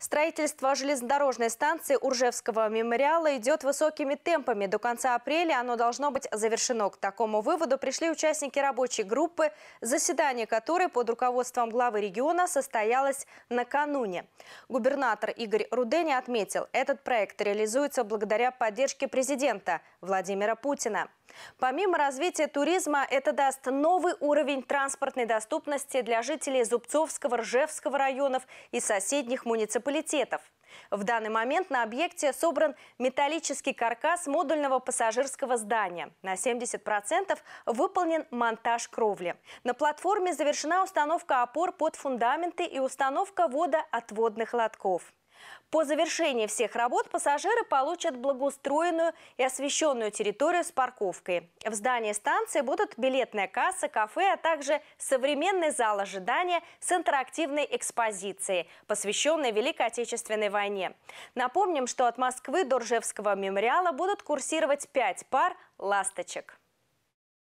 Строительство железнодорожной станции Уржевского мемориала идет высокими темпами. До конца апреля оно должно быть завершено. К такому выводу пришли участники рабочей группы, заседание которой под руководством главы региона состоялось накануне. Губернатор Игорь Рудени отметил, этот проект реализуется благодаря поддержке президента Владимира Путина. Помимо развития туризма, это даст новый уровень транспортной доступности для жителей Зубцовского, Ржевского районов и соседних муниципалитетов. В данный момент на объекте собран металлический каркас модульного пассажирского здания. На 70% выполнен монтаж кровли. На платформе завершена установка опор под фундаменты и установка водоотводных лотков. По завершении всех работ пассажиры получат благоустроенную и освещенную территорию с парковкой. В здании станции будут билетная касса, кафе, а также современный зал ожидания с интерактивной экспозицией, посвященной Великой Отечественной войне. Напомним, что от Москвы до Ржевского мемориала будут курсировать пять пар «Ласточек».